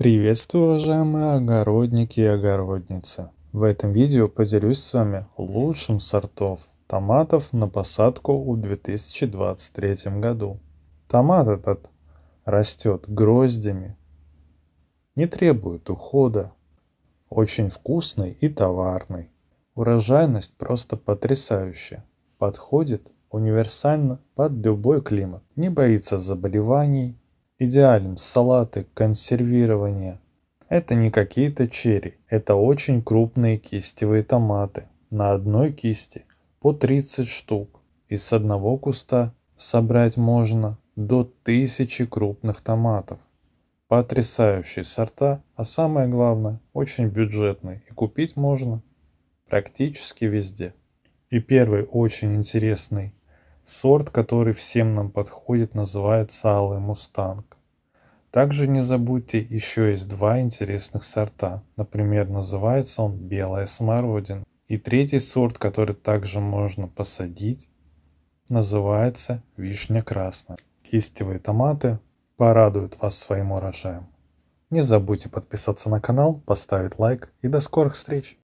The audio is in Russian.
Приветствую, уважаемые огородники и огородницы! В этом видео поделюсь с вами лучшим сортов томатов на посадку в 2023 году. Томат этот растет гроздями, не требует ухода, очень вкусный и товарный. Урожайность просто потрясающая, подходит универсально под любой климат, не боится заболеваний, идеален салаты, консервирование. Это не какие-то черри, это очень крупные кистевые томаты. На одной кисти по 30 штук. И с одного куста собрать можно до тысячи крупных томатов. Потрясающие сорта, а самое главное, очень бюджетные. И купить можно практически везде. И первый очень интересный Сорт, который всем нам подходит, называется Алый Мустанг. Также не забудьте, еще есть два интересных сорта. Например, называется он Белая Смородина. И третий сорт, который также можно посадить, называется Вишня Красная. Кистевые томаты порадуют вас своим урожаем. Не забудьте подписаться на канал, поставить лайк и до скорых встреч!